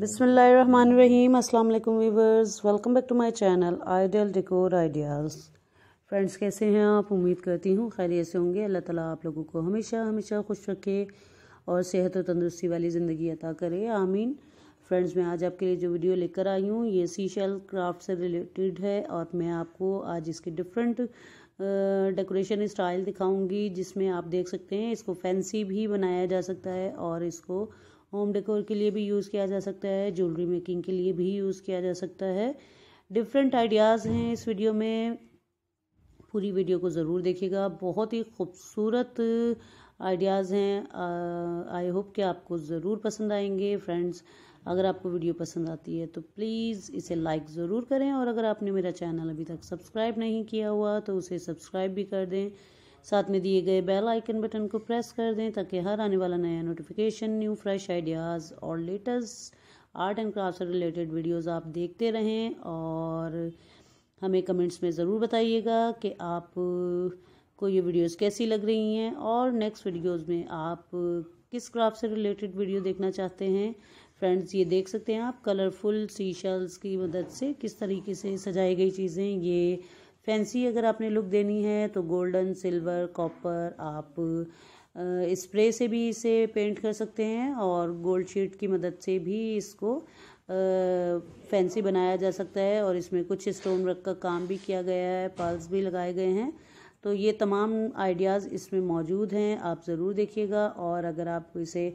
बिसमीम अल्लाम viewers welcome back to my channel ideal decor ideas friends कैसे हैं आप उम्मीद करती हूँ खैर ऐसे होंगे अल्लाह ताला आप लोगों को हमेशा हमेशा खुश रखे और सेहत और तंदुरुस्ती वाली ज़िंदगी अता करे आमीन फ्रेंड्स मैं आज आपके लिए जो वीडियो लेकर आई हूँ ये सी शेल क्राफ्ट से रिलेटेड है और मैं आपको आज इसके डिफरेंट डेकोरेशन स्टाइल दिखाऊंगी जिसमें आप देख सकते हैं इसको फैंसी भी बनाया जा सकता है और इसको होम डेकोर के लिए भी यूज़ किया जा सकता है ज्वेलरी मेकिंग के लिए भी यूज़ किया जा सकता है डिफरेंट आइडियाज़ हैं इस वीडियो में पूरी वीडियो को ज़रूर देखिएगा बहुत ही खूबसूरत आइडियाज़ हैं आई होप कि आपको ज़रूर पसंद आएंगे फ्रेंड्स अगर आपको वीडियो पसंद आती है तो प्लीज़ इसे लाइक ज़रूर करें और अगर आपने मेरा चैनल अभी तक सब्सक्राइब नहीं किया हुआ तो उसे सब्सक्राइब भी कर दें साथ में दिए गए बेल आइकन बटन को प्रेस कर दें ताकि हर आने वाला नया नोटिफिकेशन न्यू फ्रेश आइडियाज़ और लेटेस्ट आर्ट एंड क्राफ्ट से रिलेटेड वीडियोस आप देखते रहें और हमें कमेंट्स में ज़रूर बताइएगा कि आप को ये वीडियोस कैसी लग रही हैं और नेक्स्ट वीडियोस में आप किस क्राफ्ट से रिलेटेड वीडियो देखना चाहते हैं फ्रेंड्स ये देख सकते हैं आप कलरफुल सी की मदद से किस तरीके से सजाई गई चीज़ें ये फैंसी अगर आपने लुक देनी है तो गोल्डन सिल्वर कॉपर आप स्प्रे से भी इसे पेंट कर सकते हैं और गोल्ड शीट की मदद से भी इसको फैंसी बनाया जा सकता है और इसमें कुछ स्टोन रख का काम भी किया गया है पाल्स भी लगाए गए हैं तो ये तमाम आइडियाज़ इसमें मौजूद हैं आप ज़रूर देखिएगा और अगर आप इसे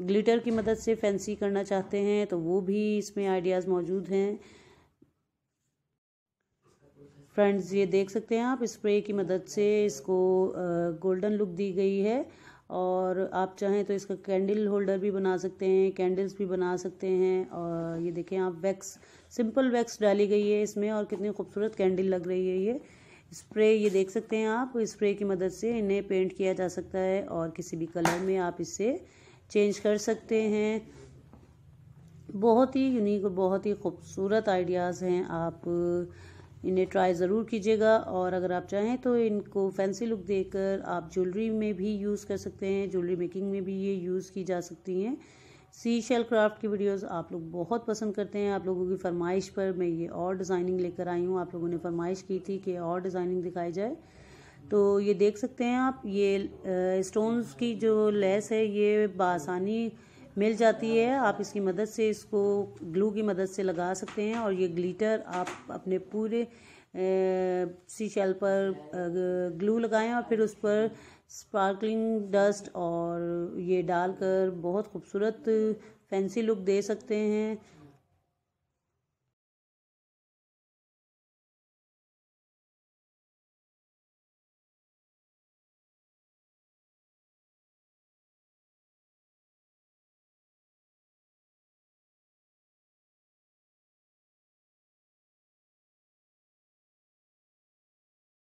ग्लिटर की मदद से फैंसी करना चाहते हैं तो वो भी इसमें आइडियाज़ मौजूद हैं फ्रेंड्स ये देख सकते हैं आप स्प्रे की मदद से इसको गोल्डन लुक दी गई है और आप चाहें तो इसका कैंडल होल्डर भी बना सकते हैं कैंडल्स भी बना सकते हैं और ये देखें आप वैक्स सिंपल वैक्स डाली गई है इसमें और कितनी खूबसूरत कैंडल लग रही है ये स्प्रे ये देख सकते हैं आप स्प्रे की मदद से इन्हें पेंट किया जा सकता है और किसी भी कलर में आप इसे चेंज कर सकते हैं बहुत ही यूनिक और बहुत ही खूबसूरत आइडियाज़ हैं आप इन्हें ट्राई ज़रूर कीजिएगा और अगर आप चाहें तो इनको फैंसी लुक देकर आप ज्वेलरी में भी यूज़ कर सकते हैं ज्वेलरी मेकिंग में भी ये यूज़ की जा सकती हैं सी शेल क्राफ्ट की वीडियोस आप लोग बहुत पसंद करते हैं आप लोगों की फरमाइश पर मैं ये और डिज़ाइनिंग लेकर आई हूँ आप लोगों ने फरमाइश की थी कि और डिज़ाइनिंग दिखाई जाए तो ये देख सकते हैं आप ये स्टोन्स की जो लेस है ये बासानी मिल जाती है आप इसकी मदद से इसको ग्लू की मदद से लगा सकते हैं और ये ग्लीटर आप अपने पूरे सी शेल पर ग्लू लगाएं और फिर उस पर स्पार्कलिंग डस्ट और ये डालकर बहुत खूबसूरत फैंसी लुक दे सकते हैं